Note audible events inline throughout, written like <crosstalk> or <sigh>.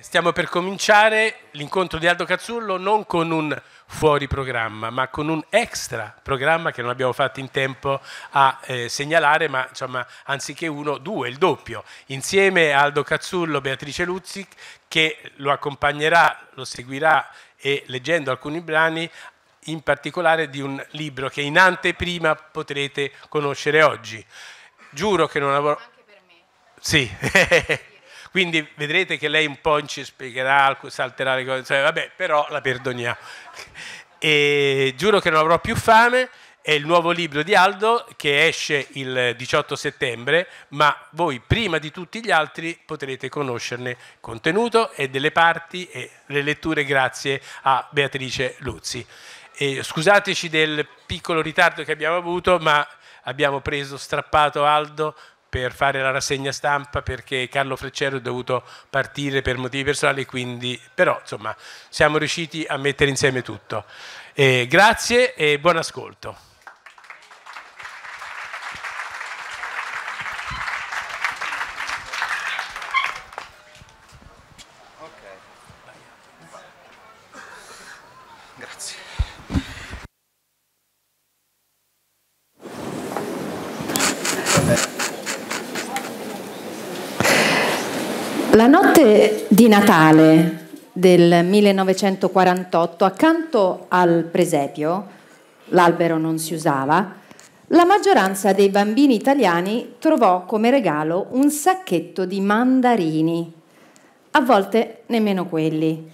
Stiamo per cominciare l'incontro di Aldo Cazzullo non con un fuori programma, ma con un extra programma che non abbiamo fatto in tempo a eh, segnalare, ma insomma, anziché uno, due, il doppio. Insieme a Aldo Cazzullo, Beatrice Luzzi, che lo accompagnerà, lo seguirà e leggendo alcuni brani, in particolare di un libro che in anteprima potrete conoscere oggi. Giuro che non avevo... Anche per me. Sì. <laughs> <laughs> Quindi vedrete che lei un po' ci spiegherà, salterà le cose, cioè, vabbè, però la perdoniamo. E giuro che non avrò più fame. È il nuovo libro di Aldo che esce il 18 settembre, ma voi prima di tutti gli altri potrete conoscerne il contenuto e delle parti e le letture grazie a Beatrice Luzzi. E scusateci del piccolo ritardo che abbiamo avuto, ma abbiamo preso, strappato Aldo per fare la rassegna stampa perché Carlo Freccero è dovuto partire per motivi personali, quindi però insomma siamo riusciti a mettere insieme tutto. Eh, grazie e buon ascolto. La notte di Natale del 1948, accanto al presepio, l'albero non si usava, la maggioranza dei bambini italiani trovò come regalo un sacchetto di mandarini, a volte nemmeno quelli.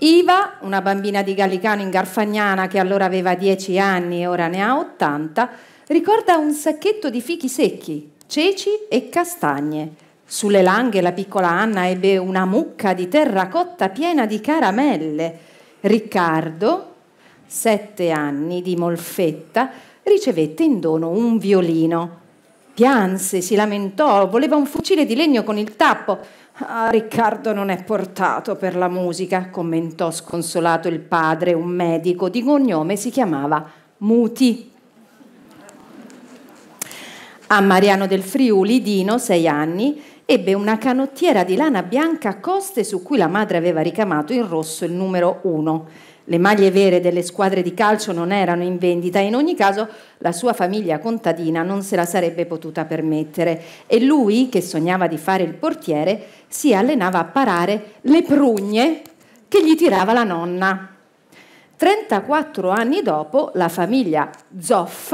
Iva, una bambina di Gallicano in Garfagnana che allora aveva 10 anni e ora ne ha 80, ricorda un sacchetto di fichi secchi, ceci e castagne sulle langhe la piccola Anna ebbe una mucca di terracotta piena di caramelle. Riccardo, sette anni di molfetta, ricevette in dono un violino. Pianse, si lamentò, voleva un fucile di legno con il tappo. Ah, Riccardo non è portato per la musica, commentò sconsolato il padre, un medico di cognome si chiamava Muti. A Mariano del Friuli, Dino, sei anni, ebbe una canottiera di lana bianca a coste su cui la madre aveva ricamato in rosso il numero 1. Le maglie vere delle squadre di calcio non erano in vendita e in ogni caso la sua famiglia contadina non se la sarebbe potuta permettere e lui, che sognava di fare il portiere, si allenava a parare le prugne che gli tirava la nonna. 34 anni dopo la famiglia Zoff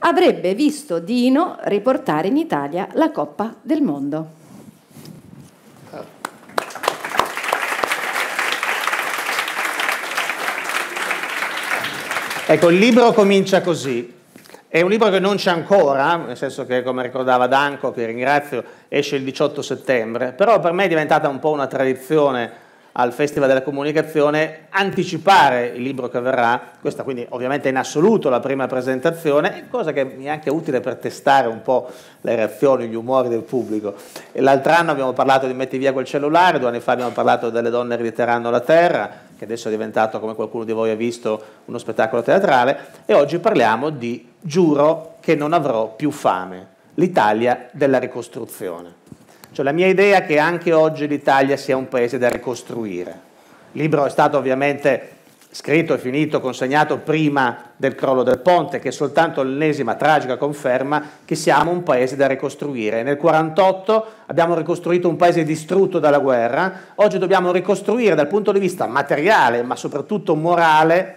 avrebbe visto Dino riportare in Italia la Coppa del Mondo. Ecco, il libro comincia così. È un libro che non c'è ancora, nel senso che, come ricordava Danco, che ringrazio, esce il 18 settembre, però per me è diventata un po' una tradizione al Festival della Comunicazione anticipare il libro che verrà, questa quindi ovviamente in assoluto la prima presentazione, cosa che mi è anche utile per testare un po' le reazioni, gli umori del pubblico. L'altro anno abbiamo parlato di metti via quel cellulare, due anni fa abbiamo parlato delle donne riliteranno la terra, che adesso è diventato, come qualcuno di voi ha visto, uno spettacolo teatrale, e oggi parliamo di Giuro che non avrò più fame, l'Italia della ricostruzione. Cioè la mia idea è che anche oggi l'Italia sia un paese da ricostruire. Il libro è stato ovviamente scritto e finito, consegnato prima del crollo del ponte, che è soltanto l'ennesima tragica conferma che siamo un paese da ricostruire. Nel 1948 abbiamo ricostruito un paese distrutto dalla guerra, oggi dobbiamo ricostruire dal punto di vista materiale, ma soprattutto morale,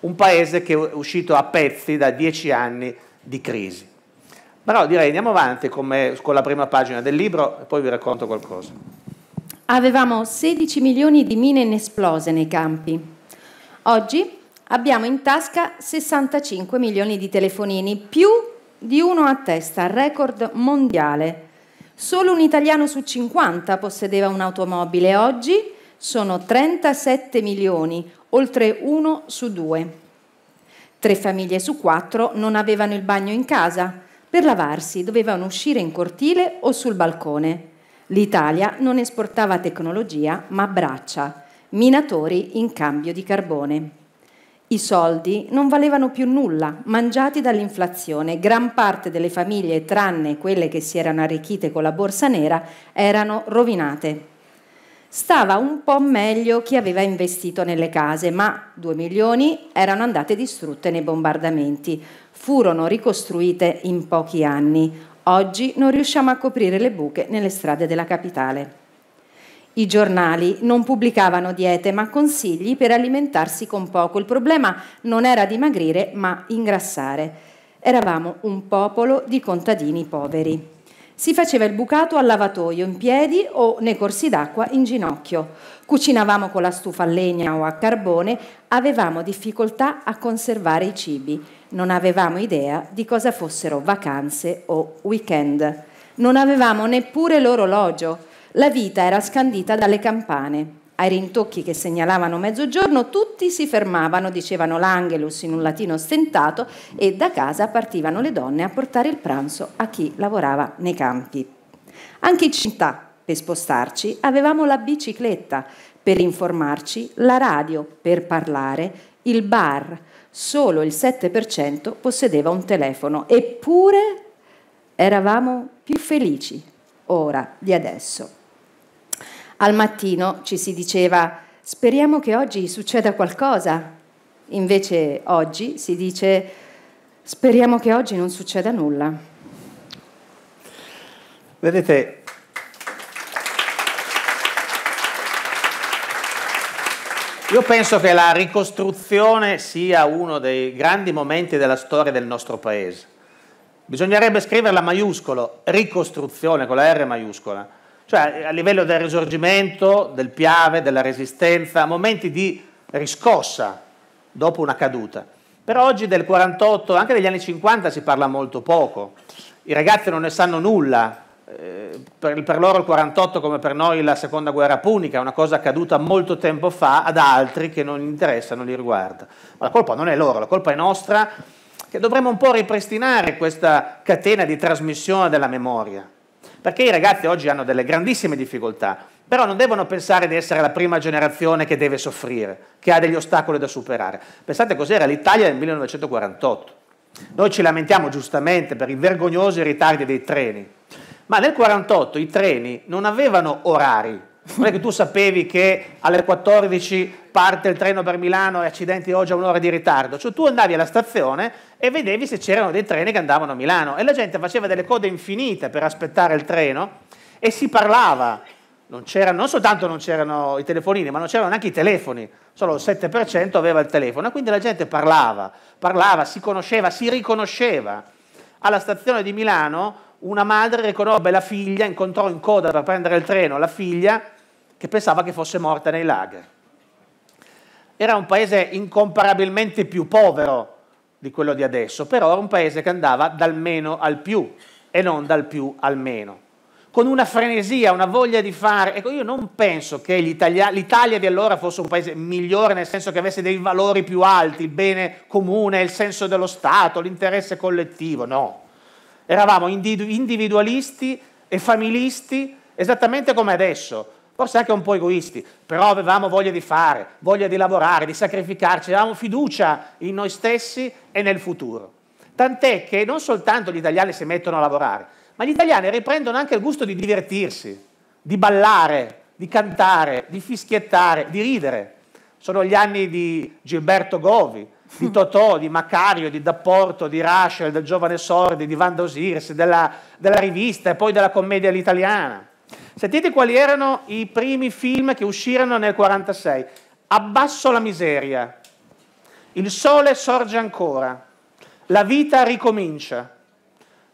un paese che è uscito a pezzi da dieci anni di crisi. Però direi andiamo avanti con, me, con la prima pagina del libro e poi vi racconto qualcosa. Avevamo 16 milioni di mine inesplose nei campi. Oggi abbiamo in tasca 65 milioni di telefonini, più di uno a testa, record mondiale. Solo un italiano su 50 possedeva un'automobile, oggi sono 37 milioni, oltre uno su due. Tre famiglie su quattro non avevano il bagno in casa per lavarsi dovevano uscire in cortile o sul balcone. L'Italia non esportava tecnologia ma braccia, minatori in cambio di carbone. I soldi non valevano più nulla, mangiati dall'inflazione. Gran parte delle famiglie, tranne quelle che si erano arricchite con la borsa nera, erano rovinate. Stava un po' meglio chi aveva investito nelle case, ma 2 milioni erano andate distrutte nei bombardamenti. Furono ricostruite in pochi anni. Oggi non riusciamo a coprire le buche nelle strade della capitale. I giornali non pubblicavano diete ma consigli per alimentarsi con poco. Il problema non era dimagrire ma ingrassare. Eravamo un popolo di contadini poveri. Si faceva il bucato al lavatoio in piedi o nei corsi d'acqua in ginocchio. Cucinavamo con la stufa a legna o a carbone, avevamo difficoltà a conservare i cibi, non avevamo idea di cosa fossero vacanze o weekend. Non avevamo neppure l'orologio. La vita era scandita dalle campane ai rintocchi che segnalavano mezzogiorno, tutti si fermavano, dicevano l'angelus in un latino stentato, e da casa partivano le donne a portare il pranzo a chi lavorava nei campi. Anche in città, per spostarci, avevamo la bicicletta, per informarci, la radio, per parlare, il bar. Solo il 7% possedeva un telefono, eppure eravamo più felici ora di adesso. Al mattino ci si diceva speriamo che oggi succeda qualcosa, invece oggi si dice speriamo che oggi non succeda nulla. Vedete, Io penso che la ricostruzione sia uno dei grandi momenti della storia del nostro paese. Bisognerebbe scriverla maiuscolo, ricostruzione con la R maiuscola, cioè a livello del risorgimento, del piave, della resistenza, momenti di riscossa dopo una caduta. Però oggi del 48, anche degli anni 50 si parla molto poco, i ragazzi non ne sanno nulla, eh, per, loro il 48 come per noi la seconda guerra punica è una cosa accaduta molto tempo fa ad altri che non interessa, non li riguarda. Ma la colpa non è loro, la colpa è nostra, che dovremmo un po' ripristinare questa catena di trasmissione della memoria. Perché i ragazzi oggi hanno delle grandissime difficoltà, però non devono pensare di essere la prima generazione che deve soffrire, che ha degli ostacoli da superare. Pensate cos'era l'Italia nel 1948. Noi ci lamentiamo giustamente per i vergognosi ritardi dei treni, ma nel 1948 i treni non avevano orari, non è che tu sapevi che alle 14 parte il treno per Milano e accidenti oggi a un'ora di ritardo, cioè tu andavi alla stazione e vedevi se c'erano dei treni che andavano a Milano e la gente faceva delle code infinite per aspettare il treno e si parlava, non, non soltanto non c'erano i telefonini, ma non c'erano neanche i telefoni, solo il 7% aveva il telefono, quindi la gente parlava, parlava, si conosceva, si riconosceva. Alla stazione di Milano una madre riconobbe la figlia, incontrò in coda per prendere il treno la figlia, che pensava che fosse morta nei lager. Era un paese incomparabilmente più povero di quello di adesso, però era un paese che andava dal meno al più e non dal più al meno. Con una frenesia, una voglia di fare. Ecco, io non penso che l'Italia di allora fosse un paese migliore nel senso che avesse dei valori più alti, il bene comune, il senso dello Stato, l'interesse collettivo, no. Eravamo individualisti e familisti esattamente come adesso forse anche un po' egoisti, però avevamo voglia di fare, voglia di lavorare, di sacrificarci, avevamo fiducia in noi stessi e nel futuro. Tant'è che non soltanto gli italiani si mettono a lavorare, ma gli italiani riprendono anche il gusto di divertirsi, di ballare, di cantare, di fischiettare, di ridere. Sono gli anni di Gilberto Govi, di <laughs> Totò, di Macario, di D'Apporto, di Raschel, del giovane Sordi, di Van Osiris, della, della rivista e poi della commedia all'italiana. Sentite quali erano i primi film che uscirono nel 1946. Abbasso la miseria, il sole sorge ancora, la vita ricomincia,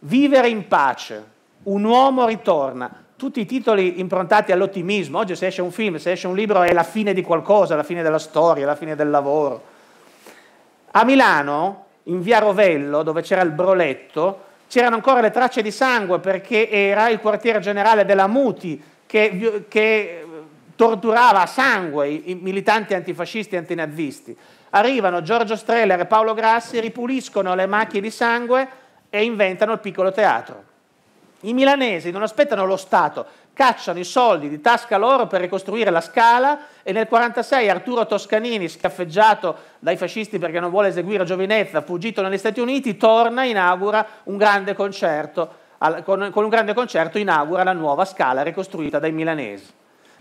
vivere in pace, un uomo ritorna. Tutti i titoli improntati all'ottimismo. Oggi se esce un film, se esce un libro è la fine di qualcosa, la fine della storia, la fine del lavoro. A Milano, in via Rovello, dove c'era il broletto, c'erano ancora le tracce di sangue perché era il quartier generale della Muti che, che eh, torturava a sangue i militanti antifascisti e antinazisti. Arrivano Giorgio Streller e Paolo Grassi, ripuliscono le macchie di sangue e inventano il piccolo teatro. I milanesi non aspettano lo Stato, cacciano i soldi di tasca loro per ricostruire la scala e nel 1946 Arturo Toscanini, scaffeggiato dai fascisti perché non vuole eseguire giovinezza, fuggito negli Stati Uniti, torna e inaugura un grande concerto, con, un grande concerto inaugura la nuova scala ricostruita dai milanesi.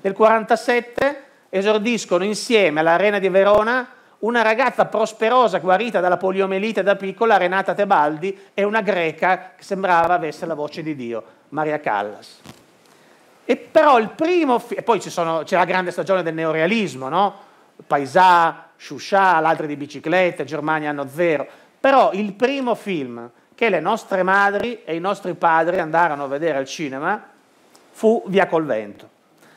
Nel 1947 esordiscono insieme all'Arena di Verona una ragazza prosperosa guarita dalla poliomelite da piccola, Renata Tebaldi, e una greca che sembrava avesse la voce di Dio, Maria Callas. E però il primo, fi- poi sono, c'è la grande stagione del neorealismo, no? Paisà, Chouchat, l'altro di biciclette, Germania hanno zero. Però il primo film che le nostre madri e i nostri padri andarono a vedere al cinema fu Via col vento.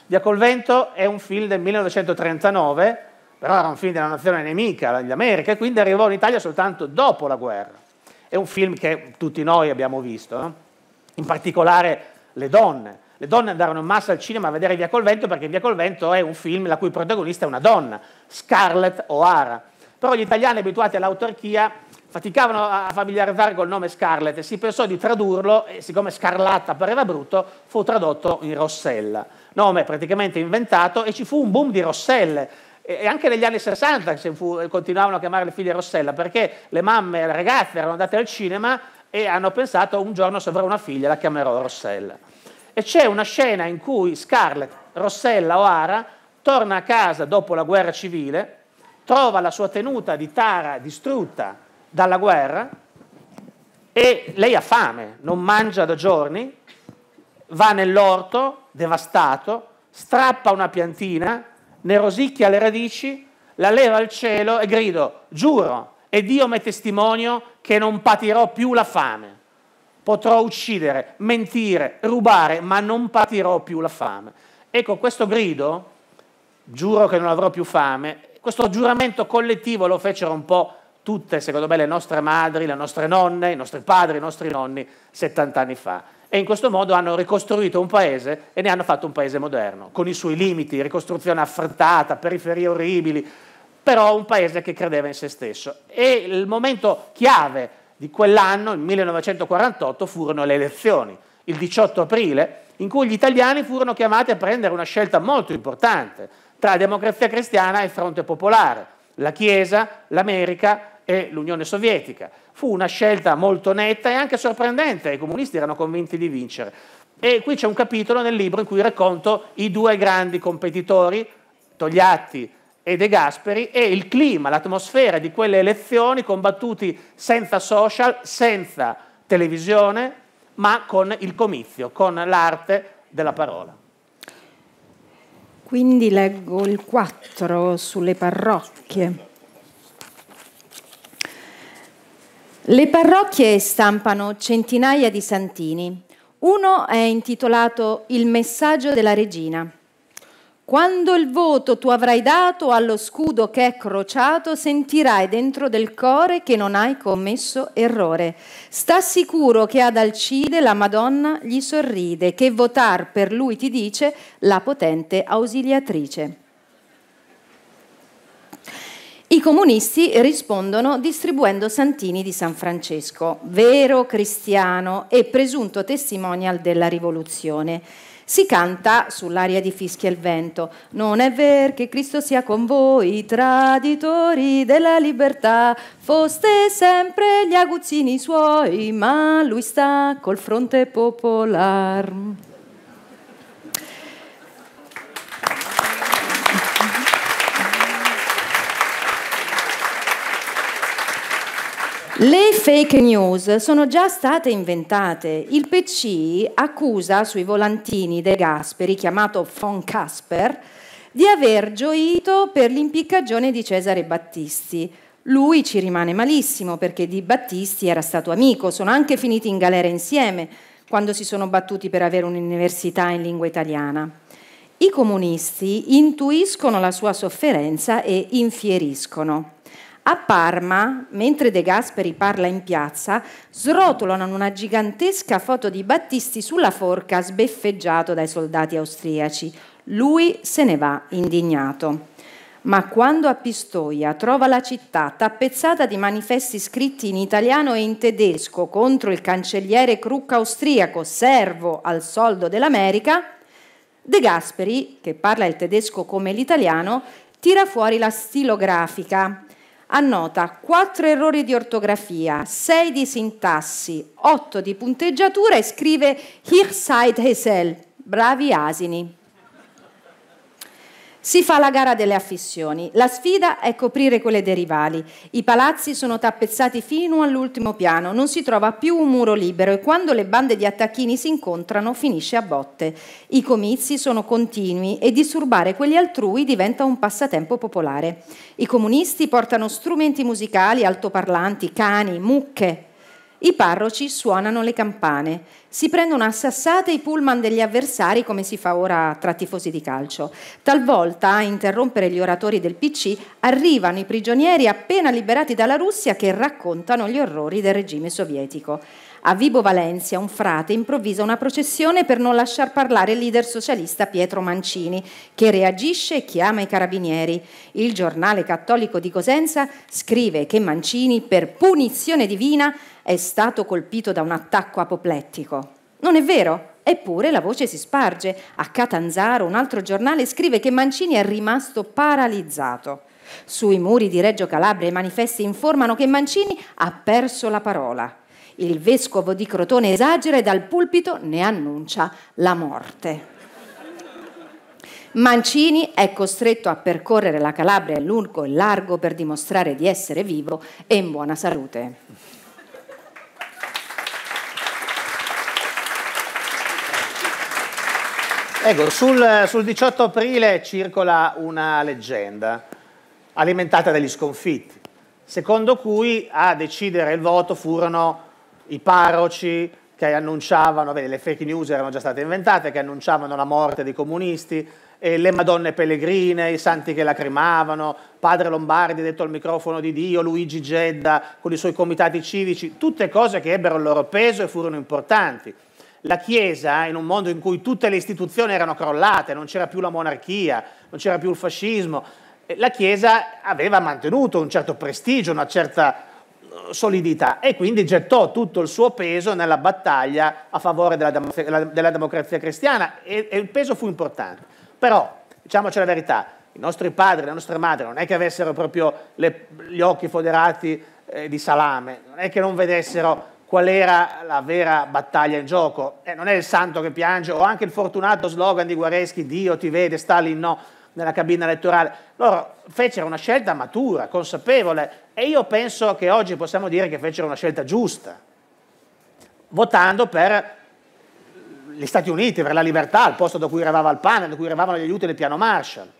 Via col vento è un film del 1939, però era un film della nazione nemica, America, e quindi arrivò in Italia soltanto dopo la guerra. È un film che tutti noi abbiamo visto, no? in particolare le donne le donne andarono in massa al cinema a vedere Via col vento perché Via col vento è un film la cui protagonista è una donna, Scarlett O'Hara. Però gli italiani abituati all'autarchia faticavano a familiarizzare col nome Scarlett e si pensò di tradurlo e siccome Scarlatta pareva brutto fu tradotto in Rossella. Nome praticamente inventato e ci fu un boom di Rosselle e anche negli anni 60 fu, continuavano a chiamare le figlie Rossella perché le mamme e le ragazze erano andate al cinema e hanno pensato un giorno se avrò una figlia la chiamerò Rossella. E c'è una scena in cui Scarlett, Rossella O'Hara, torna a casa dopo la guerra civile, trova la sua tenuta di tara distrutta dalla guerra e lei ha fame, non mangia da giorni, va nell'orto, devastato, strappa una piantina, ne rosicchia le radici, la leva al cielo e grido, giuro, e Dio mi testimonio che non patirò più la fame potrò uccidere, mentire, rubare, ma non patirò più la fame. Ecco, questo grido, giuro che non avrò più fame, questo giuramento collettivo lo fecero un po' tutte, secondo me, le nostre madri, le nostre nonne, i nostri padri, i nostri nonni 70 anni fa. E in questo modo hanno ricostruito un paese e ne hanno fatto un paese moderno, con i suoi limiti, ricostruzione affrettata, periferie orribili, però un paese che credeva in se stesso. E il momento chiave di quell'anno, il 1948, furono le elezioni, il 18 aprile, in cui gli italiani furono chiamati a prendere una scelta molto importante tra democrazia cristiana e fronte popolare, la Chiesa, l'America e l'Unione Sovietica. Fu una scelta molto netta e anche sorprendente, i comunisti erano convinti di vincere. E qui c'è un capitolo nel libro in cui racconto i due grandi competitori, Togliatti e De Gasperi e il clima, l'atmosfera di quelle elezioni combattuti senza social, senza televisione, ma con il comizio, con l'arte della parola. Quindi leggo il 4 sulle parrocchie. Le parrocchie stampano centinaia di santini. Uno è intitolato Il messaggio della regina quando il voto tu avrai dato allo scudo che è crociato, sentirai dentro del cuore che non hai commesso errore. Sta sicuro che ad Alcide la Madonna gli sorride, che votar per lui ti dice la potente ausiliatrice. I comunisti rispondono distribuendo santini di San Francesco, vero cristiano e presunto testimonial della rivoluzione si canta sull'aria di fischia il vento. Non è vero che Cristo sia con voi, traditori della libertà, foste sempre gli aguzzini suoi, ma lui sta col fronte popolare. Le fake news sono già state inventate. Il PC accusa sui volantini De Gasperi, chiamato Von Casper, di aver gioito per l'impiccagione di Cesare Battisti. Lui ci rimane malissimo perché di Battisti era stato amico, sono anche finiti in galera insieme quando si sono battuti per avere un'università in lingua italiana. I comunisti intuiscono la sua sofferenza e infieriscono. A Parma, mentre De Gasperi parla in piazza, srotolano una gigantesca foto di Battisti sulla forca sbeffeggiato dai soldati austriaci. Lui se ne va indignato. Ma quando a Pistoia trova la città tappezzata di manifesti scritti in italiano e in tedesco contro il cancelliere Kruck austriaco, servo al soldo dell'America, De Gasperi, che parla il tedesco come l'italiano, tira fuori la stilografica annota 4 errori di ortografia, 6 di sintassi, 8 di punteggiatura e scrive Hichside Hesel. Bravi asini! Si fa la gara delle affissioni. La sfida è coprire quelle dei rivali. I palazzi sono tappezzati fino all'ultimo piano, non si trova più un muro libero e quando le bande di attacchini si incontrano finisce a botte. I comizi sono continui e disturbare quelli altrui diventa un passatempo popolare. I comunisti portano strumenti musicali, altoparlanti, cani, mucche. I parroci suonano le campane si prendono a sassate i pullman degli avversari come si fa ora tra tifosi di calcio. Talvolta a interrompere gli oratori del PC arrivano i prigionieri appena liberati dalla Russia che raccontano gli orrori del regime sovietico. A Vibo Valencia un frate improvvisa una processione per non lasciar parlare il leader socialista Pietro Mancini, che reagisce e chiama i carabinieri. Il giornale cattolico di Cosenza scrive che Mancini, per punizione divina, è stato colpito da un attacco apoplettico. Non è vero? Eppure la voce si sparge. A Catanzaro un altro giornale scrive che Mancini è rimasto paralizzato. Sui muri di Reggio Calabria i manifesti informano che Mancini ha perso la parola. Il vescovo di Crotone esagera e dal pulpito ne annuncia la morte. Mancini è costretto a percorrere la Calabria lungo e largo per dimostrare di essere vivo e in buona salute. Ecco, sul, sul, 18 aprile circola una leggenda alimentata dagli sconfitti, secondo cui a decidere il voto furono i parroci che annunciavano, vedi, le fake news erano già state inventate, che annunciavano la morte dei comunisti, le Madonne Pellegrine, i santi che lacrimavano, padre Lombardi detto al microfono di Dio, Luigi Gedda con i suoi comitati civici, tutte cose che ebbero il loro peso e furono importanti. La Chiesa, eh, in un mondo in cui tutte le istituzioni erano crollate, non c'era più la monarchia, non c'era più il fascismo, eh, la Chiesa aveva mantenuto un certo prestigio, una certa solidità e quindi gettò tutto il suo peso nella battaglia a favore della, della democrazia cristiana e, e il peso fu importante. Però, diciamoci la verità, i nostri padri, le nostre madri non è che avessero proprio le, gli occhi foderati eh, di salame, non è che non vedessero qual era la vera battaglia in gioco, eh, non è il santo che piange o anche il fortunato slogan di Guareschi, Dio ti vede, Stalin no, nella cabina elettorale. Loro fecero una scelta matura, consapevole, e io penso che oggi possiamo dire che fecero una scelta giusta, votando per gli Stati Uniti, per la libertà, il posto da cui arrivava il pane, da cui arrivavano gli aiuti del piano Marshall.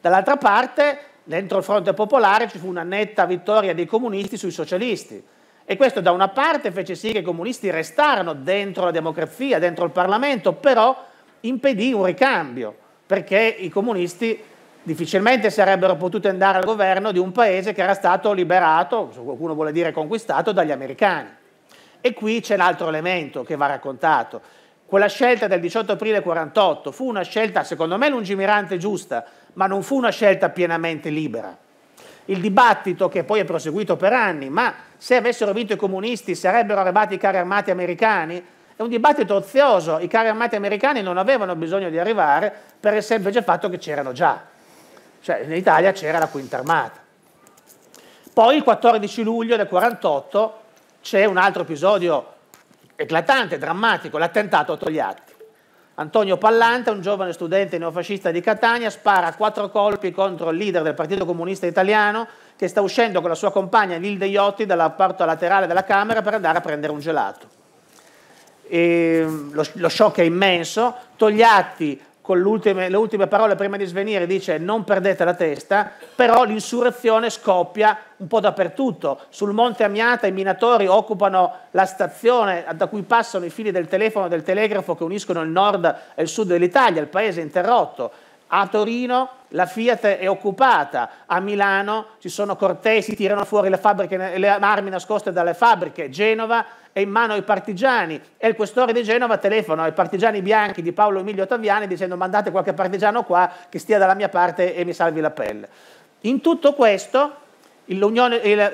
Dall'altra parte, dentro il fronte popolare ci fu una netta vittoria dei comunisti sui socialisti. E questo da una parte fece sì che i comunisti restarono dentro la democrazia, dentro il Parlamento, però impedì un ricambio, perché i comunisti difficilmente sarebbero potute andare al governo di un paese che era stato liberato, se qualcuno vuole dire conquistato, dagli americani. E qui c'è l'altro elemento che va raccontato. Quella scelta del 18 aprile 1948 fu una scelta, secondo me, lungimirante e giusta, ma non fu una scelta pienamente libera. Il dibattito, che poi è proseguito per anni, ma se avessero vinto i comunisti sarebbero arrivati i carri armati americani, è un dibattito ozioso. I carri armati americani non avevano bisogno di arrivare per il semplice fatto che c'erano già cioè in Italia c'era la quinta armata. Poi il 14 luglio del 48 c'è un altro episodio eclatante, drammatico, l'attentato a Togliatti. Antonio Pallante, un giovane studente neofascista di Catania, spara quattro colpi contro il leader del Partito Comunista Italiano che sta uscendo con la sua compagna Nilde Iotti dalla porta laterale della Camera per andare a prendere un gelato. Ehm, lo, lo, shock è immenso, Togliatti con le ultime parole prima di svenire dice non perdete la testa, però l'insurrezione scoppia un po' dappertutto. Sul Monte Amiata i minatori occupano la stazione da cui passano i fili del telefono e del telegrafo che uniscono il nord e il sud dell'Italia, il paese è interrotto. A Torino la Fiat è occupata, a Milano ci sono cortesi, tirano fuori le, fabbriche, le armi nascoste dalle fabbriche, Genova è in mano ai partigiani e il questore di Genova telefona ai partigiani bianchi di Paolo Emilio Taviani dicendo mandate qualche partigiano qua che stia dalla mia parte e mi salvi la pelle. In tutto questo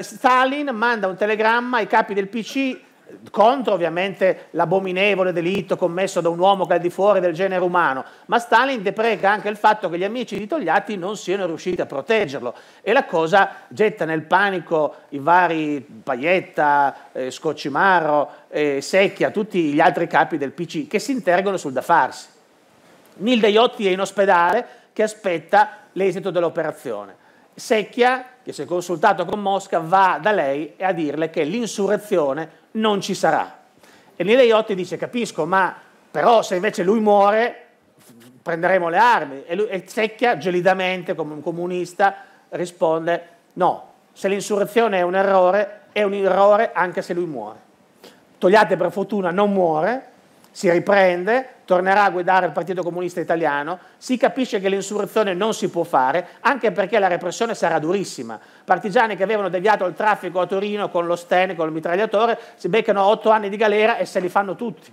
Stalin manda un telegramma ai capi del PC contro ovviamente l'abominevole delitto commesso da un uomo che è al di fuori del genere umano, ma Stalin depreca anche il fatto che gli amici di Togliatti non siano riusciti a proteggerlo e la cosa getta nel panico i vari Paietta, eh, Scoccimaro, eh, Secchia, tutti gli altri capi del PC che si interrogano sul da farsi. Nilde Iotti è in ospedale che aspetta l'esito dell'operazione. Secchia, che si è consultato con Mosca, va da lei e a dirle che l'insurrezione non ci sarà. E Nile Iotti dice capisco, ma però se invece lui muore prenderemo le armi. E, lui, e Zecchia, gelidamente, come un comunista, risponde no, se l'insurrezione è un errore, è un errore anche se lui muore. Togliate per fortuna non muore, si riprende, tornerà a guidare il Partito Comunista Italiano, si capisce che l'insurrezione non si può fare, anche perché la repressione sarà durissima. Partigiani che avevano deviato il traffico a Torino con lo Sten, con il mitragliatore, si beccano otto anni di galera e se li fanno tutti.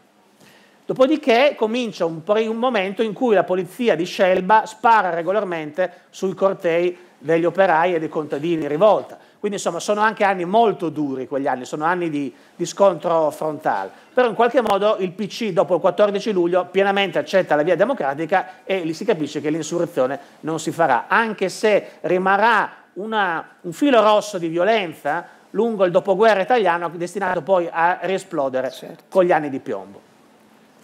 Dopodiché comincia un, un momento in cui la polizia di Scelba spara regolarmente sui cortei degli operai e dei contadini in rivolta quindi insomma sono anche anni molto duri quegli anni, sono anni di, di scontro frontale. Però in qualche modo il PC dopo il 14 luglio pienamente accetta la via democratica e lì si capisce che l'insurrezione non si farà, anche se rimarrà una, un filo rosso di violenza lungo il dopoguerra italiano destinato poi a riesplodere certo. con gli anni di piombo.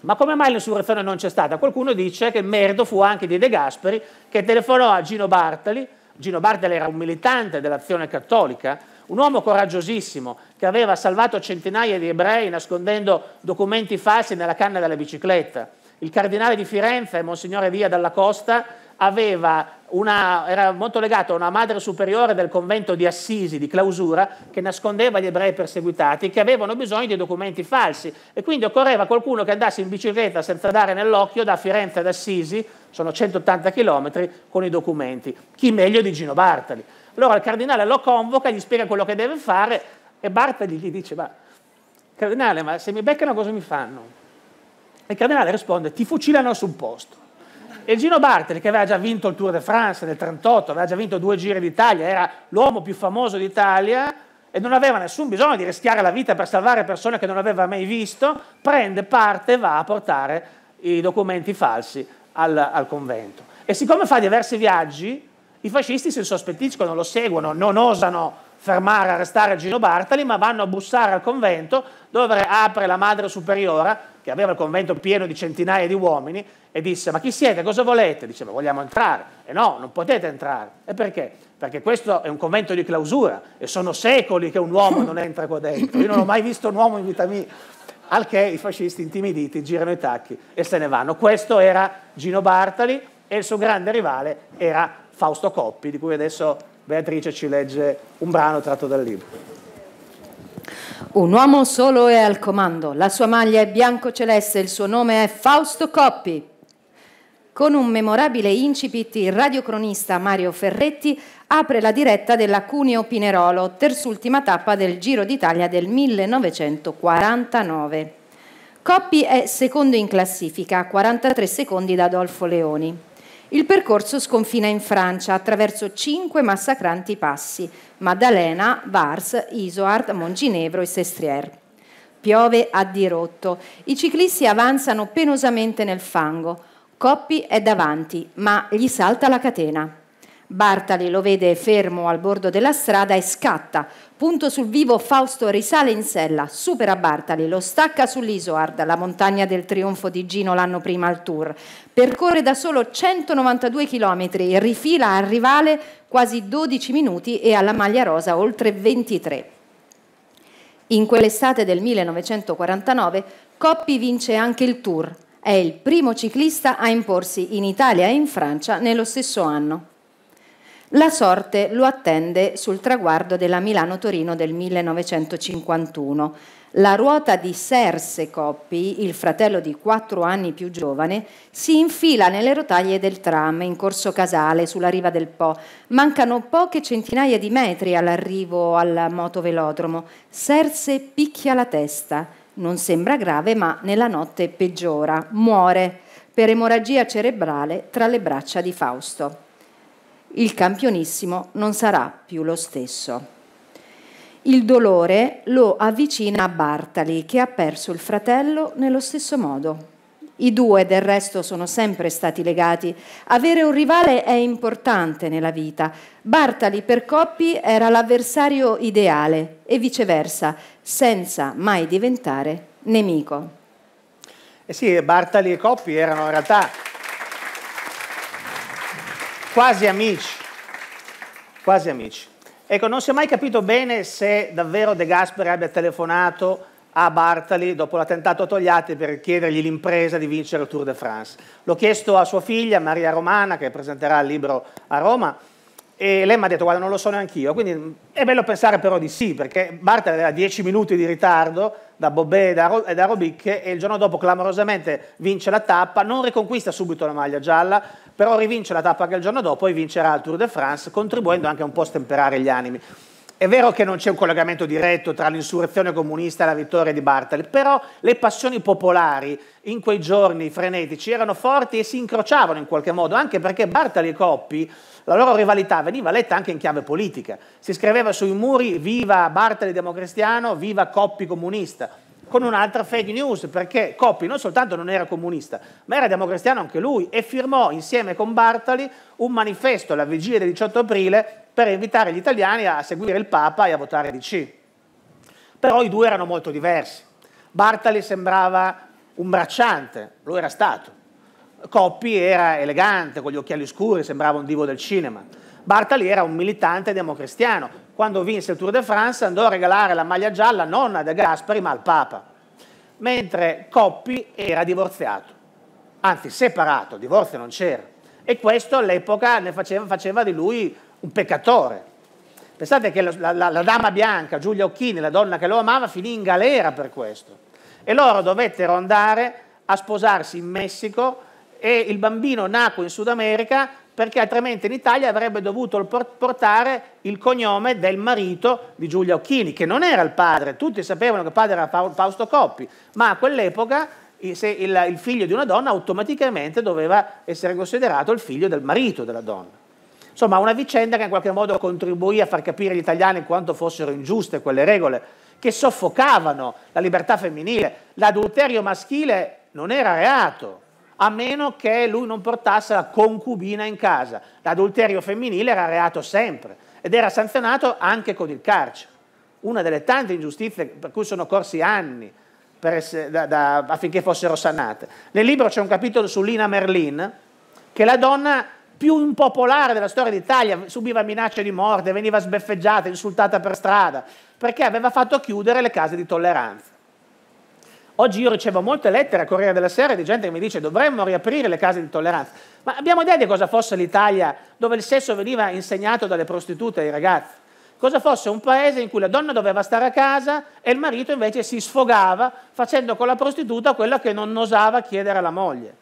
Ma come mai l'insurrezione non c'è stata? Qualcuno dice che merito fu anche di De Gasperi che telefonò a Gino Bartali Gino Bardella era un militante dell'azione cattolica, un uomo coraggiosissimo che aveva salvato centinaia di ebrei nascondendo documenti falsi nella canna della bicicletta. Il cardinale di Firenze, Monsignore Via Dalla Costa, aveva una, era molto legato a una madre superiore del convento di Assisi, di clausura, che nascondeva gli ebrei perseguitati, che avevano bisogno di documenti falsi. E quindi occorreva qualcuno che andasse in bicicletta senza dare nell'occhio da Firenze ad Assisi, sono 180 km, con i documenti. Chi meglio di Gino Bartali? Allora il cardinale lo convoca, gli spiega quello che deve fare e Bartali gli dice, ma cardinale, ma se mi beccano cosa mi fanno? E il cardinale risponde, ti fucilano sul posto. E Gino Bartoli, che aveva già vinto il Tour de France nel 1938, aveva già vinto due giri d'Italia, era l'uomo più famoso d'Italia e non aveva nessun bisogno di rischiare la vita per salvare persone che non aveva mai visto, prende parte e va a portare i documenti falsi al, al convento. E siccome fa diversi viaggi, i fascisti si sospettiscono, lo seguono, non osano fermare, arrestare Gino Bartali, ma vanno a bussare al convento dove apre la madre superiora, che aveva il convento pieno di centinaia di uomini, e disse, ma chi siete, cosa volete? Diceva, vogliamo entrare. E no, non potete entrare. E perché? Perché questo è un convento di clausura e sono secoli che un uomo non entra qua dentro. Io non ho mai visto un uomo in vita mia. Al che i fascisti intimiditi girano i tacchi e se ne vanno. Questo era Gino Bartali e il suo grande rivale era Fausto Coppi, di cui adesso Beatrice ci legge un brano tratto dal libro. Un uomo solo è al comando, la sua maglia è bianco celeste, il suo nome è Fausto Coppi. Con un memorabile incipit, il radiocronista Mario Ferretti apre la diretta della Cuneo Pinerolo, terzultima tappa del Giro d'Italia del 1949. Coppi è secondo in classifica, 43 secondi da Adolfo Leoni. Il percorso sconfina in Francia attraverso cinque massacranti passi, Maddalena, Vars, Isoard, Monginevro e Sestriere. Piove a dirotto, i ciclisti avanzano penosamente nel fango. Coppi è davanti, ma gli salta la catena. Bartali lo vede fermo al bordo della strada e scatta, Punto sul vivo, Fausto risale in sella, supera Bartali, lo stacca sull'Isoard, la montagna del trionfo di Gino l'anno prima al Tour. Percorre da solo 192 km, rifila al rivale quasi 12 minuti e alla maglia rosa oltre 23. In quell'estate del 1949 Coppi vince anche il Tour. È il primo ciclista a imporsi in Italia e in Francia nello stesso anno. La sorte lo attende sul traguardo della Milano-Torino del 1951. La ruota di Serse Coppi, il fratello di quattro anni più giovane, si infila nelle rotaie del tram in corso Casale sulla riva del Po. Mancano poche centinaia di metri all'arrivo al motovelodromo. Serse picchia la testa. Non sembra grave, ma nella notte peggiora. Muore per emorragia cerebrale tra le braccia di Fausto il campionissimo non sarà più lo stesso. Il dolore lo avvicina a Bartali, che ha perso il fratello nello stesso modo. I due del resto sono sempre stati legati. Avere un rivale è importante nella vita. Bartali per Coppi era l'avversario ideale e viceversa, senza mai diventare nemico. Eh sì, Bartali e Coppi erano in realtà quasi amici, quasi amici. Ecco, non si è mai capito bene se davvero De Gasperi abbia telefonato a Bartali dopo l'attentato a Togliatti per chiedergli l'impresa di vincere il Tour de France. L'ho chiesto a sua figlia Maria Romana, che presenterà il libro a Roma, e lei mi ha detto, guarda, non lo so neanche io. Quindi mm, è bello pensare però di sì, perché Bartel aveva 10 minuti di ritardo da Bobè e da, Ro- e da Robicche e il giorno dopo clamorosamente vince la tappa, non riconquista subito la maglia gialla, però rivince la tappa che il giorno dopo e vincerà il Tour de France, contribuendo anche a un po' a stemperare gli animi. È vero che non c'è un collegamento diretto tra l'insurrezione comunista e la vittoria di Bartali, però le passioni popolari in quei giorni frenetici erano forti e si incrociavano in qualche modo, anche perché Bartali e Coppi, la loro rivalità veniva letta anche in chiave politica. Si scriveva sui muri viva Bartali democristiano, viva Coppi comunista, con un'altra fake news, perché Coppi non soltanto non era comunista, ma era democristiano anche lui e firmò insieme con Bartali un manifesto alla vigilia del 18 aprile per invitare gli italiani a seguire il Papa e a votare DC. Però i due erano molto diversi. Bartali sembrava un bracciante, lo era stato. Coppi era elegante, con gli occhiali scuri, sembrava un divo del cinema. Bartali era un militante democristiano. Quando vinse il Tour de France andò a regalare la maglia gialla non a De Gasperi ma al Papa. Mentre Coppi era divorziato, anzi separato, divorzio non c'era. E questo all'epoca faceva, faceva di lui un peccatore. Pensate che la, la, la dama bianca, Giulia Occhini, la donna che lo amava, finì in galera per questo. E loro dovettero andare a sposarsi in Messico e il bambino nacque in Sud America perché altrimenti in Italia avrebbe dovuto portare il cognome del marito di Giulia Occhini, che non era il padre, tutti sapevano che il padre era Fausto Coppi, ma a quell'epoca se il figlio di una donna automaticamente doveva essere considerato il figlio del marito della donna. Insomma, una vicenda che in qualche modo contribuì a far capire agli italiani quanto fossero ingiuste quelle regole che soffocavano la libertà femminile. L'adulterio maschile non era reato, a meno che lui non portasse la concubina in casa. L'adulterio femminile era reato sempre ed era sanzionato anche con il carcere. Una delle tante ingiustizie per cui sono corsi anni essere, da, da, affinché fossero sanate. Nel libro c'è un capitolo su Lina Merlin, che la donna più impopolare della storia d'Italia, subiva minacce di morte, veniva sbeffeggiata, insultata per strada, perché aveva fatto chiudere le case di tolleranza. Oggi io ricevo molte lettere a Corriere della Sera di gente che mi dice dovremmo riaprire le case di tolleranza. Ma abbiamo idea di cosa fosse l'Italia dove il sesso veniva insegnato dalle prostitute ai ragazzi? Cosa fosse un paese in cui la donna doveva stare a casa e il marito invece si sfogava facendo con la prostituta quello che non osava chiedere alla moglie?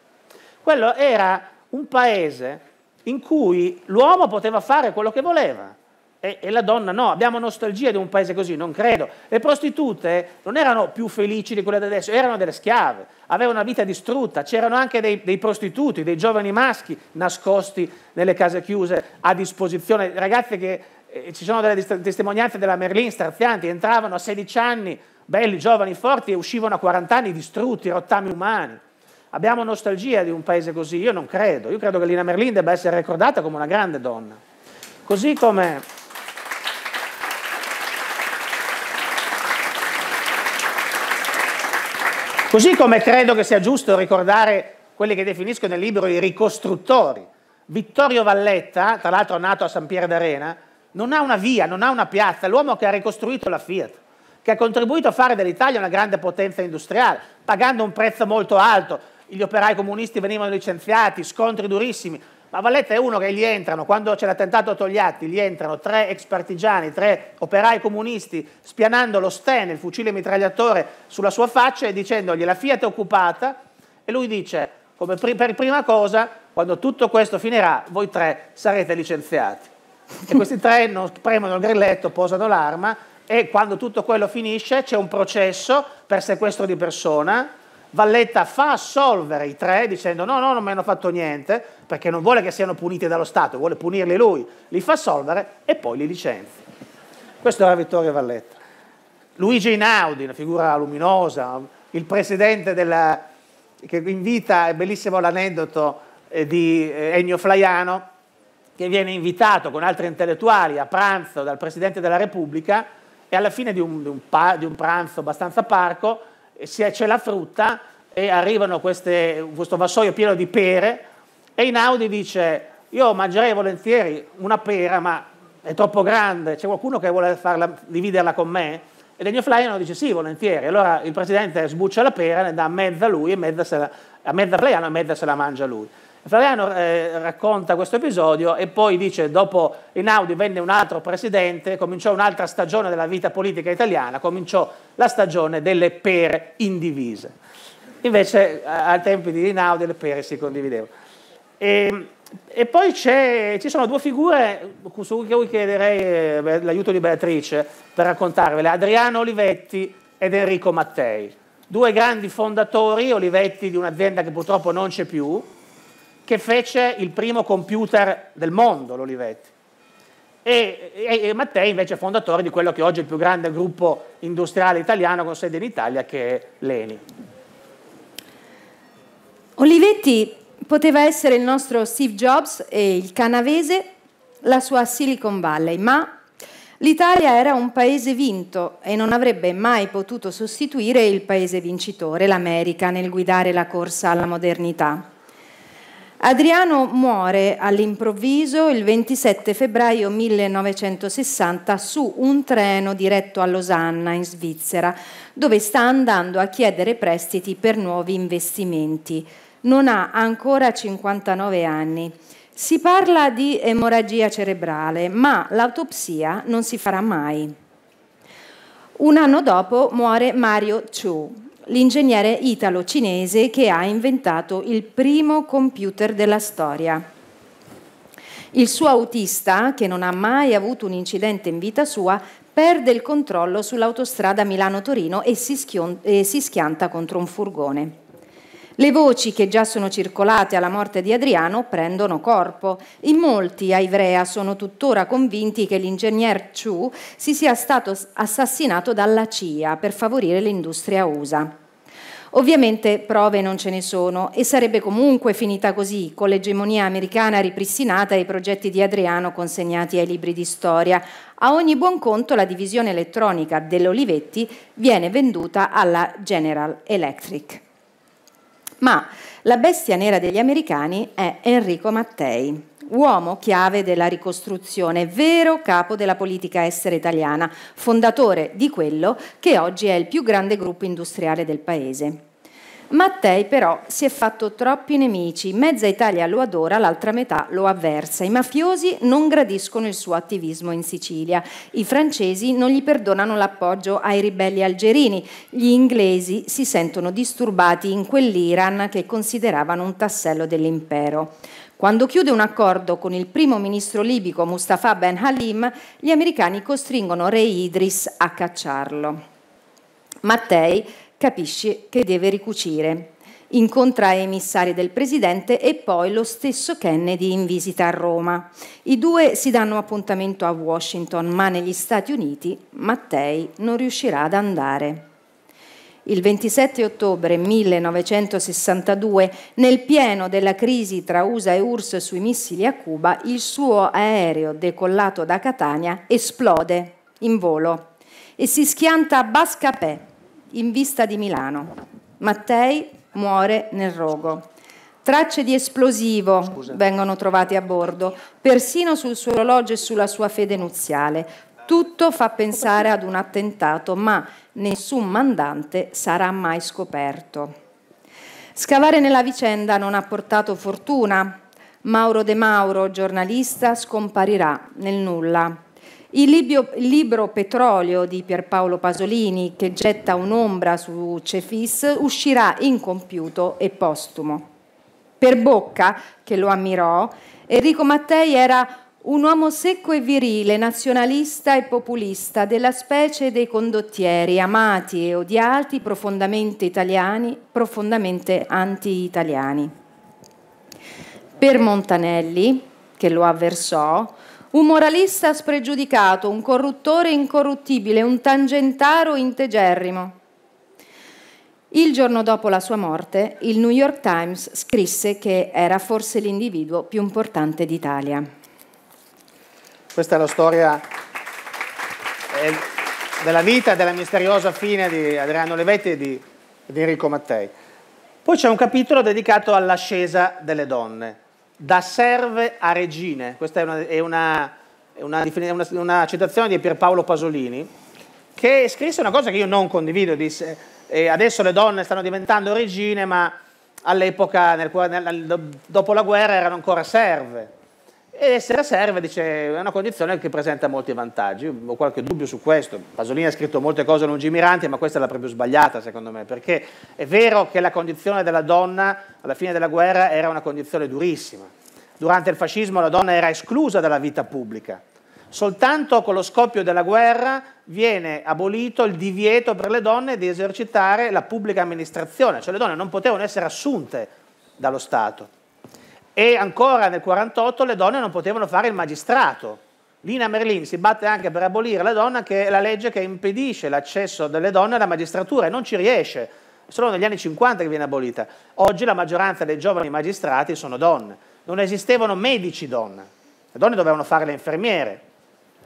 Quello era un paese in cui l'uomo poteva fare quello che voleva e, e, la donna no. Abbiamo nostalgia di un paese così, non credo. Le prostitute non erano più felici di quelle di adesso, erano delle schiave, avevano una vita distrutta, c'erano anche dei, dei prostituti, dei giovani maschi nascosti nelle case chiuse a disposizione, ragazzi che eh, ci sono delle testimonianze della Merlin strazianti, entravano a 16 anni, belli, giovani, forti e uscivano a 40 anni distrutti, rottami umani. Abbiamo nostalgia di un paese così? Io non credo. Io credo che Lina Merlin debba essere ricordata come una grande donna. Così come... Così come credo che sia giusto ricordare quelli che definisco nel libro i ricostruttori. Vittorio Valletta, tra l'altro nato a San Pier d'Arena, non ha una via, non ha una piazza, l'uomo che ha ricostruito la Fiat, che ha contribuito a fare dell'Italia una grande potenza industriale, pagando un prezzo molto alto, gli operai comunisti venivano licenziati, scontri durissimi, ma Valletta è uno che gli entrano, quando c'è l'attentato a Togliatti, gli entrano tre ex partigiani, tre operai comunisti, spianando lo Sten, il fucile mitragliatore, sulla sua faccia e dicendogli la Fiat è occupata e lui dice, come pri per prima cosa, quando tutto questo finirà, voi tre sarete licenziati. E questi tre non, premono il grilletto, posano l'arma e quando tutto quello finisce c'è un processo per sequestro di persona Valletta fa assolvere i tre dicendo no, no, non mi hanno fatto niente, perché non vuole che siano puniti dallo Stato, vuole punirli lui, li fa assolvere e poi li licenzia. Questo era Vittorio Valletta. Luigi Inaudi, una figura luminosa, il presidente della, che invita, è bellissimo l'aneddoto eh, di eh, Ennio Flaiano, che viene invitato con altri intellettuali a pranzo dal Presidente della Repubblica e alla fine di un, di un, pa, di un pranzo abbastanza parco c'è la frutta e arrivano queste, questo vassoio pieno di pere e Inaudi dice io mangerei volentieri una pera ma è troppo grande, c'è qualcuno che vuole farla, dividerla con me? E Daniel Flaiano dice sì, volentieri. Allora il presidente sbuccia la pera, ne dà mezza a lui e mezza la, a mezza Flaiano e mezza se la mangia lui. Flaviano eh, racconta questo episodio e poi dice dopo Einaudi venne un altro presidente, cominciò un'altra stagione della vita politica italiana, cominciò la stagione delle pere indivise. Invece ai tempi di Einaudi le pere si condividevano. E, e poi ci sono due figure su cui chiederei eh, l'aiuto di Beatrice per raccontarvele, Adriano Olivetti ed Enrico Mattei, due grandi fondatori, Olivetti di un'azienda che purtroppo non c'è più, che fece il primo computer del mondo, l'Olivetti. E, e, e, Mattei invece è fondatore di quello che oggi è il più grande gruppo industriale italiano con sede in Italia, che è l'ENI. Olivetti poteva essere il nostro Steve Jobs e il canavese la sua Silicon Valley, ma l'Italia era un paese vinto e non avrebbe mai potuto sostituire il paese vincitore, l'America, nel guidare la corsa alla modernità. Adriano muore all'improvviso il 27 febbraio 1960 su un treno diretto a Losanna in Svizzera, dove sta andando a chiedere prestiti per nuovi investimenti. Non ha ancora 59 anni. Si parla di emorragia cerebrale, ma l'autopsia non si farà mai. Un anno dopo muore Mario Chu, l'ingegnere italo-cinese che ha inventato il primo computer della storia. Il suo autista, che non ha mai avuto un incidente in vita sua, perde il controllo sull'autostrada Milano-Torino e si, schianta contro un furgone. Le voci che già sono circolate alla morte di Adriano prendono corpo. In molti a Ivrea sono tuttora convinti che l'ingegner Chu si sia stato assassinato dalla CIA per favorire l'industria USA. Ovviamente prove non ce ne sono e sarebbe comunque finita così, con l'egemonia americana ripristinata e i progetti di Adriano consegnati ai libri di storia. A ogni buon conto la divisione elettronica dell'Olivetti viene venduta alla General Electric. Ma la bestia nera degli americani è Enrico Mattei, uomo chiave della ricostruzione, vero capo della politica estera italiana, fondatore di quello che oggi è il più grande gruppo industriale del paese. Mattei però si è fatto troppi nemici, mezza Italia lo adora, l'altra metà lo avversa. I mafiosi non gradiscono il suo attivismo in Sicilia, i francesi non gli perdonano l'appoggio ai ribelli algerini, gli inglesi si sentono disturbati in quell'Iran che consideravano un tassello dell'impero. Quando chiude un accordo con il primo ministro libico Mustafa Ben Halim, gli americani costringono Re Idris a cacciarlo. Mattei capisce che deve ricucire. Incontra emissari del presidente e poi lo stesso Kennedy in visita a Roma. I due si danno appuntamento a Washington, ma negli Stati Uniti Mattei non riuscirà ad andare. Il 27 ottobre 1962, nel pieno della crisi tra USA e URSS sui missili a Cuba, il suo aereo decollato da Catania esplode in volo e si schianta a Bascapè, in vista di Milano. Mattei muore nel rogo. Tracce di esplosivo Scusa. vengono trovate a bordo, persino sul suo orologio e sulla sua fede nuziale. Tutto fa pensare ad un attentato, ma nessun mandante sarà mai scoperto. Scavare nella vicenda non ha portato fortuna. Mauro De Mauro, giornalista, scomparirà nel nulla. Il libro, libro Petrolio di Pierpaolo Pasolini, che getta un'ombra su Cefis, uscirà incompiuto e postumo. Per Bocca, che lo ammirò, Enrico Mattei era un uomo secco e virile, nazionalista e populista, della specie dei condottieri, amati e odiati, profondamente italiani, profondamente anti-italiani. Per Montanelli, che lo avversò, un moralista spregiudicato, un corruttore incorruttibile, un tangentaro integerrimo. Il giorno dopo la sua morte, il New York Times scrisse che era forse l'individuo più importante d'Italia. Questa è la storia eh, della vita e della misteriosa fine di Adriano Levetti e di, di Enrico Mattei. Poi c'è un capitolo dedicato all'ascesa delle donne da serve a regine. Questa è una, è una, è una, una citazione di Pierpaolo Pasolini, che scrisse una cosa che io non condivido, disse, eh, adesso le donne stanno diventando regine, ma all'epoca, dopo la guerra, erano ancora serve. E se la serve, dice, è una condizione che presenta molti vantaggi. Io ho qualche dubbio su questo. Pasolini ha scritto molte cose lungimiranti, ma questa è la proprio sbagliata, secondo me, perché è vero che la condizione della donna alla fine della guerra era una condizione durissima. Durante il fascismo la donna era esclusa dalla vita pubblica. Soltanto con lo scoppio della guerra viene abolito il divieto per le donne di esercitare la pubblica amministrazione, cioè le donne non potevano essere assunte dallo Stato e ancora nel 48 le donne non potevano fare il magistrato. Lina Merlin si batte anche per abolire la, donna che, è la legge che impedisce l'accesso delle donne alla magistratura e non ci riesce. È solo negli anni 50 che viene abolita. Oggi la maggioranza dei giovani magistrati sono donne. Non esistevano medici donne. Le donne dovevano fare le infermiere,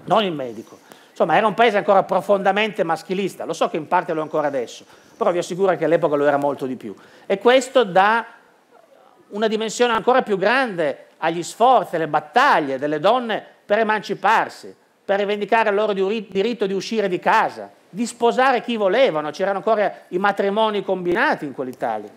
non il medico. Insomma, era un paese ancora profondamente maschilista. Lo so che in parte lo è ancora adesso, però vi assicuro che all'epoca lo era molto di più. E questo dà una dimensione ancora più grande agli sforzi, alle battaglie delle donne per emanciparsi, per rivendicare il loro diritto di uscire di casa, di sposare chi volevano, c'erano ancora i matrimoni combinati in quell'Italia.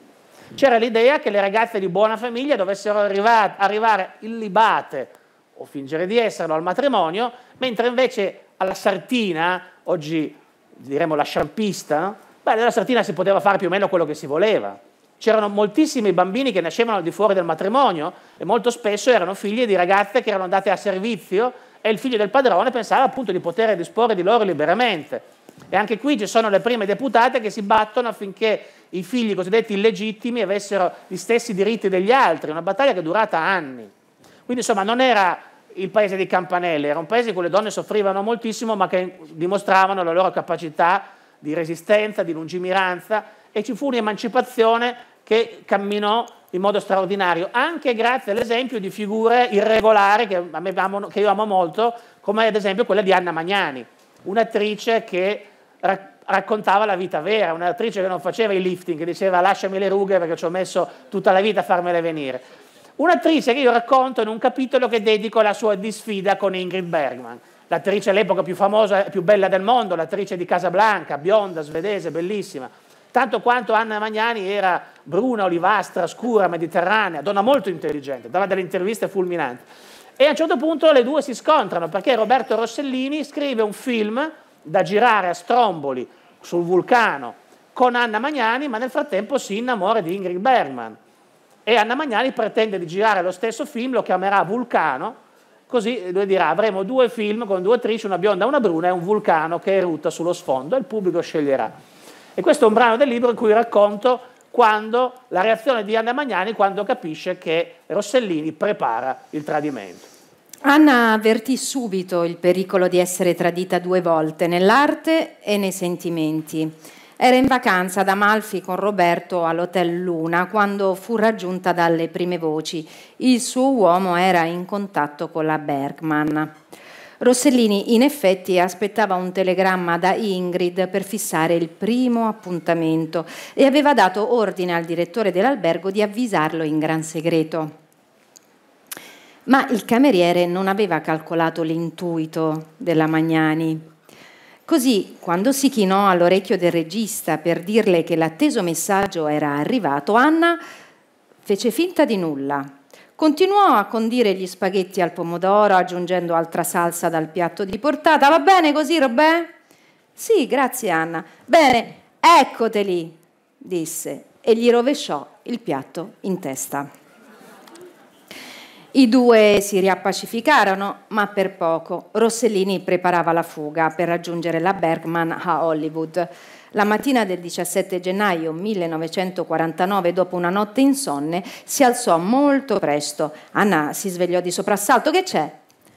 C'era l'idea che le ragazze di buona famiglia dovessero arrivare, illibate o fingere di esserlo al matrimonio, mentre invece alla sartina, oggi diremo la sciampista, beh, nella sartina si poteva fare più o meno quello che si voleva c'erano moltissimi bambini che nascevano al di fuori del matrimonio e molto spesso erano figli di ragazze che erano andate a servizio e il figlio del padrone pensava appunto di poter disporre di loro liberamente. E anche qui ci sono le prime deputate che si battono affinché i figli cosiddetti illegittimi avessero gli stessi diritti degli altri, una battaglia che è durata anni. Quindi insomma non era il paese di Campanelle, era un paese in cui le donne soffrivano moltissimo ma che dimostravano la loro capacità di resistenza, di lungimiranza e ci fu un'emancipazione che camminò in modo straordinario, anche grazie all'esempio di figure irregolari che, avevamo, che io amo molto, come ad esempio quella di Anna Magnani, un'attrice che racconta raccontava la vita vera, un'attrice che non faceva i lifting, che diceva lasciami le rughe perché ci ho messo tutta la vita a farmele venire. Un'attrice che io racconto in un capitolo che dedico alla sua disfida con Ingrid Bergman, l'attrice all'epoca più famosa e più bella del mondo, l'attrice di Casablanca, bionda, svedese, bellissima, tanto quanto Anna Magnani era bruna, olivastra, scura, mediterranea, donna molto intelligente, dava delle interviste fulminanti. E a un certo punto le due si scontrano perché Roberto Rossellini scrive un film da girare a Stromboli sul vulcano con Anna Magnani, ma nel frattempo si innamora di Ingrid Bergman. E Anna Magnani pretende di girare lo stesso film, lo chiamerà Vulcano, Così lui dirà avremo due film con due attrici, una bionda e una bruna e un vulcano che erutta sullo sfondo e il pubblico sceglierà. E questo è un brano del libro in cui racconto quando la reazione di Anna Magnani quando capisce che Rossellini prepara il tradimento. Anna avvertì subito il pericolo di essere tradita due volte, nell'arte e nei sentimenti. Era in vacanza ad Amalfi con Roberto all'Hotel Luna quando fu raggiunta dalle prime voci. Il suo uomo era in contatto con la Bergman. Rossellini in effetti aspettava un telegramma da Ingrid per fissare il primo appuntamento e aveva dato ordine al direttore dell'albergo di avvisarlo in gran segreto. Ma il cameriere non aveva calcolato l'intuito della Magnani. Così, quando si chinò all'orecchio del regista per dirle che l'atteso messaggio era arrivato, Anna fece finta di nulla Continuò a condire gli spaghetti al pomodoro, aggiungendo altra salsa dal piatto di portata. Va bene così, Robè? Sì, grazie Anna. Bene, eccoteli, disse e gli rovesciò il piatto in testa. I due si riappacificarono, ma per poco. Rossellini preparava la fuga per raggiungere la Bergman a Hollywood. La mattina del 17 gennaio 1949, dopo una notte insonne, si alzò molto presto. Anna si svegliò di soprassalto. Che c'è?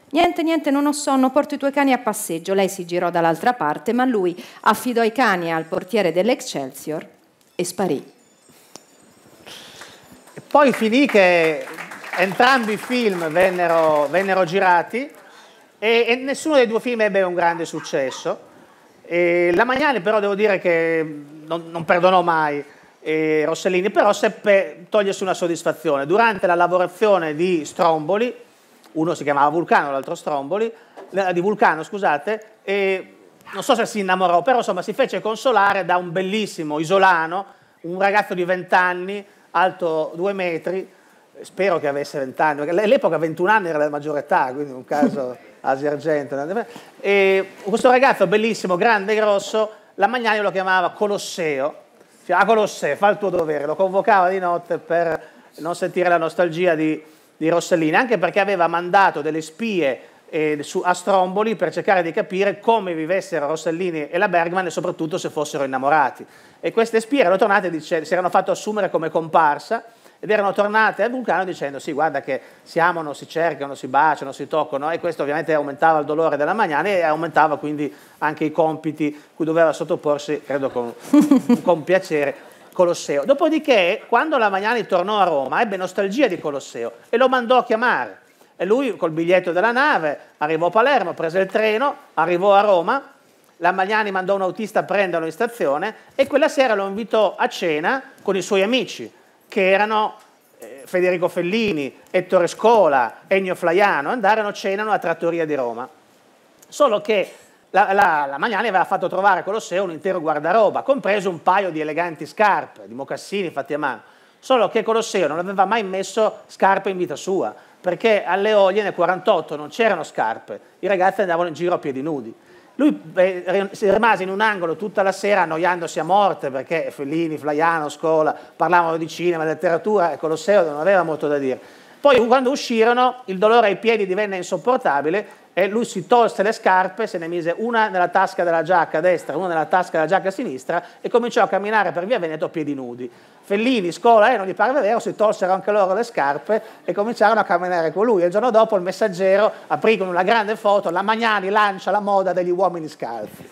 Niente, niente, non ho sonno, porto i tuoi cani a passeggio. Lei si girò dall'altra parte, ma lui affidò i cani al portiere dell'Excelsior e sparì. E poi finì che entrambi i film vennero, vennero girati e, e nessuno dei due film ebbe un grande successo. E la Magnani però devo dire che non, non perdonò mai eh, Rossellini, però seppe togliersi una soddisfazione. Durante la lavorazione di Stromboli, uno si chiamava Vulcano, l'altro Stromboli, di Vulcano, scusate, e non so se si innamorò, però insomma si fece consolare da un bellissimo isolano, un ragazzo di 20 anni, alto 2 metri, spero che avesse 20 anni, perché all'epoca 21 anni era la maggiore età, quindi un caso... <laughs> Asia Argento. E questo ragazzo bellissimo, grande, grosso, la Magnani lo chiamava Colosseo. ah Colosseo, fa il tuo dovere, lo convocava di notte per non sentire la nostalgia di, di Rossellini, anche perché aveva mandato delle spie eh, a Stromboli per cercare di capire come vivessero Rossellini e la Bergman e soprattutto se fossero innamorati. E queste spie erano tornate, dice, si erano fatto assumere come comparsa ed erano tornate al vulcano dicendo sì guarda che si amano, si cercano, si baciano, si toccano e questo ovviamente aumentava il dolore della Magnani e aumentava quindi anche i compiti cui doveva sottoporsi, credo con, con piacere, Colosseo. Dopodiché, quando la Magnani tornò a Roma, ebbe nostalgia di Colosseo e lo mandò a chiamare. E lui, col biglietto della nave, arrivò a Palermo, prese il treno, arrivò a Roma, la Magnani mandò un autista a prenderlo in stazione e quella sera lo invitò a cena con i suoi amici che erano eh, Federico Fellini, Ettore Scola, Ennio Flaiano, andarono a cenano a Trattoria di Roma. Solo che la, la, la Magnani aveva fatto trovare a Colosseo un intero guardaroba, compreso un paio di eleganti scarpe, di mocassini fatti a mano. Solo che Colosseo non aveva mai messo scarpe in vita sua, perché alle Oglie nel 48 non c'erano scarpe, i ragazzi andavano in giro a piedi nudi. Lui eh, rimase in un angolo tutta la sera annoiandosi a morte perché Fellini, Flaiano, Scola parlavano di cinema, di letteratura e Colosseo non aveva molto da dire. Poi quando uscirono il dolore ai piedi divenne insopportabile e lui si tolse le scarpe, se ne mise una nella tasca della giacca a destra, una nella tasca della giacca a sinistra e cominciò a camminare per via Veneto a piedi nudi. Fellini, Scola e eh, non gli parve vero, si tolsero anche loro le scarpe e cominciarono a camminare con lui. E il giorno dopo il messaggero aprì con una grande foto la Magnani lancia la moda degli uomini scalzi.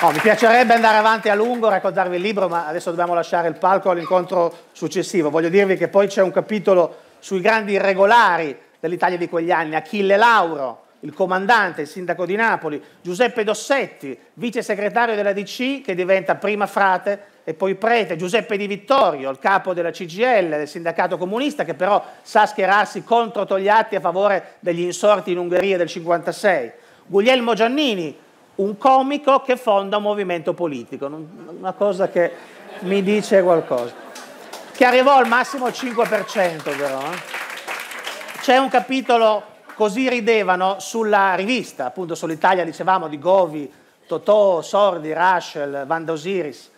No, mi piacerebbe andare avanti a lungo, raccontarvi il libro, ma adesso dobbiamo lasciare il palco all'incontro successivo. Voglio dirvi che poi c'è un capitolo sui grandi irregolari dell'Italia di quegli anni, Achille Lauro, il comandante, il sindaco di Napoli, Giuseppe Dossetti, vice segretario della DC che diventa prima frate e poi prete, Giuseppe Di Vittorio, il capo della CGL, del sindacato comunista che però sa schierarsi contro Togliatti a favore degli insorti in Ungheria del 1956, Guglielmo Giannini, un comico che fonda un movimento politico, una cosa che mi dice qualcosa, che arrivò al massimo al 5% però. Eh. C'è un capitolo, così ridevano, sulla rivista, appunto sull'Italia dicevamo di Govi, Totò, Sordi, Raschel, Vanda Osiris.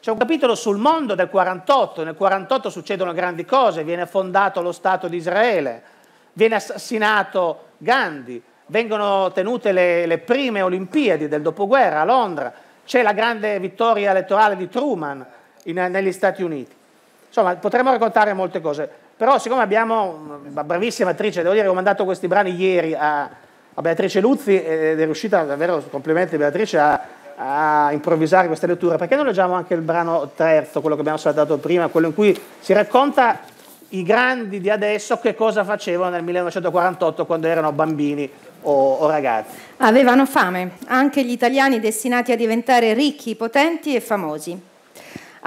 C'è un capitolo sul mondo del 48, nel 48 succedono grandi cose, viene fondato lo Stato di Israele, viene assassinato Gandhi, vengono tenute le, le prime Olimpiadi del dopoguerra a Londra, c'è la grande vittoria elettorale di Truman in, negli Stati Uniti. Insomma, potremmo raccontare molte cose, però siccome abbiamo una mm, bravissima attrice, devo dire che ho mandato questi brani ieri a, a Beatrice Luzzi eh, ed è riuscita davvero, complimenti Beatrice, a, a improvvisare questa lettura, perché non leggiamo anche il brano terzo, quello che abbiamo saltato prima, quello in cui si racconta i grandi di adesso che cosa facevano nel 1948 quando erano bambini o, o ragazzi. Avevano fame, anche gli italiani destinati a diventare ricchi, potenti e famosi.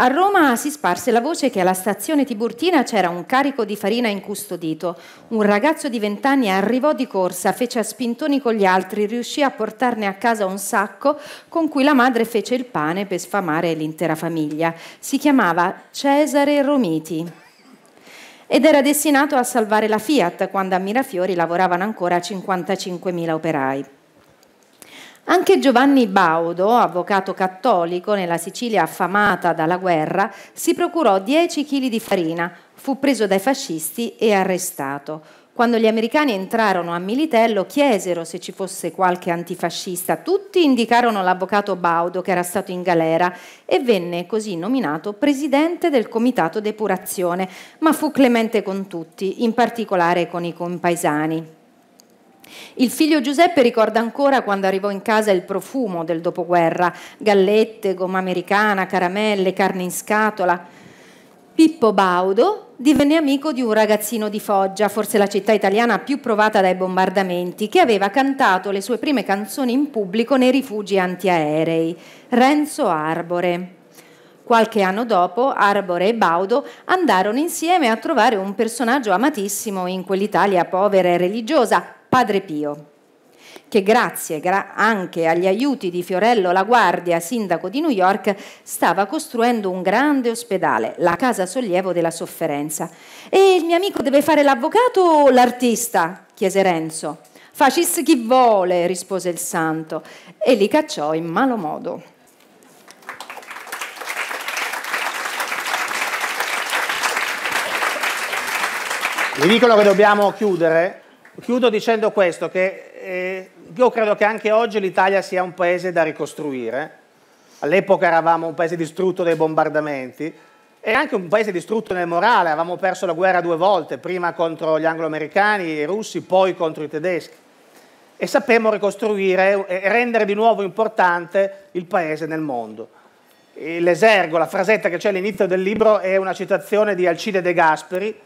A Roma si sparse la voce che alla stazione Tiburtina c'era un carico di farina incustodito. Un ragazzo di vent'anni arrivò di corsa, fece a spintoni con gli altri, riuscì a portarne a casa un sacco con cui la madre fece il pane per sfamare l'intera famiglia. Si chiamava Cesare Romiti ed era destinato a salvare la Fiat quando a Mirafiori lavoravano ancora 55.000 operai. Anche Giovanni Baudo, avvocato cattolico nella Sicilia affamata dalla guerra, si procurò 10 kg di farina, fu preso dai fascisti e arrestato. Quando gli americani entrarono a Militello chiesero se ci fosse qualche antifascista, tutti indicarono l'avvocato Baudo che era stato in galera e venne così nominato presidente del comitato depurazione, ma fu clemente con tutti, in particolare con i compaesani. Il figlio Giuseppe ricorda ancora quando arrivò in casa il profumo del dopoguerra, gallette, gomma americana, caramelle, carne in scatola. Pippo Baudo divenne amico di un ragazzino di Foggia, forse la città italiana più provata dai bombardamenti, che aveva cantato le sue prime canzoni in pubblico nei rifugi antiaerei, Renzo Arbore. Qualche anno dopo, Arbore e Baudo andarono insieme a trovare un personaggio amatissimo in quell'Italia povera e religiosa, Padre Pio che grazie gra anche agli aiuti di Fiorello La Guardia, sindaco di New York, stava costruendo un grande ospedale, la casa sollievo della sofferenza. E il mio amico deve fare l'avvocato o l'artista? chiese Renzo. Facis chi vuole, rispose il santo, e li cacciò in malo modo. Vi dicono che dobbiamo chiudere. Chiudo dicendo questo, che eh, io credo che anche oggi l'Italia sia un paese da ricostruire. All'epoca eravamo un paese distrutto dai bombardamenti e anche un paese distrutto nel morale. Avevamo perso la guerra due volte, prima contro gli anglo-americani e i russi, poi contro i tedeschi. E sapemmo ricostruire e rendere di nuovo importante il paese nel mondo. L'esergo, la frasetta che c'è all'inizio del libro è una citazione di Alcide De Gasperi,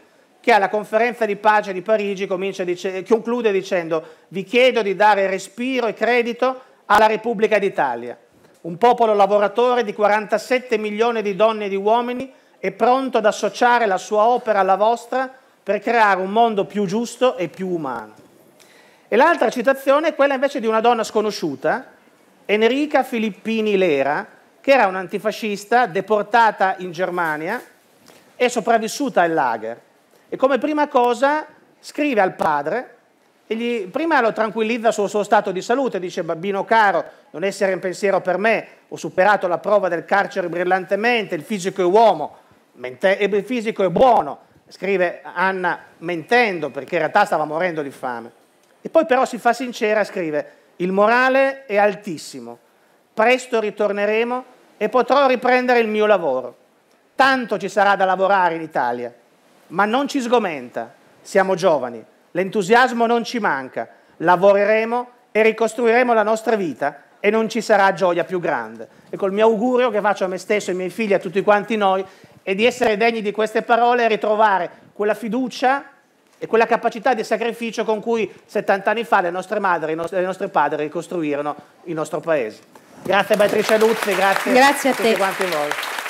che alla conferenza di pace di Parigi dice, conclude dicendo vi chiedo di dare respiro e credito alla Repubblica d'Italia, un popolo lavoratore di 47 milioni di donne e di uomini è pronto ad associare la sua opera alla vostra per creare un mondo più giusto e più umano. E l'altra citazione è quella invece di una donna sconosciuta, Enrica Filippini Lera, che era un'antifascista deportata in Germania e sopravvissuta al lager e come prima cosa scrive al padre, e gli, prima lo tranquillizza sul suo stato di salute, dice bambino caro, non essere in pensiero per me, ho superato la prova del carcere brillantemente, il fisico è uomo, mente, il fisico è buono, scrive Anna mentendo perché in realtà stava morendo di fame. E poi però si fa sincera, scrive, il morale è altissimo, presto ritorneremo e potrò riprendere il mio lavoro. Tanto ci sarà da lavorare in Italia ma non ci sgomenta. Siamo giovani, l'entusiasmo non ci manca, lavoreremo e ricostruiremo la nostra vita e non ci sarà gioia più grande. Ecco il mio augurio che faccio a me stesso, ai miei figli, a tutti quanti noi, è di essere degni di queste parole e ritrovare quella fiducia e quella capacità di sacrificio con cui 70 anni fa le nostre madri e i nostri padri ricostruirono il nostro paese. Grazie Beatrice Luzzi, grazie, grazie a, a tutti quanti voi.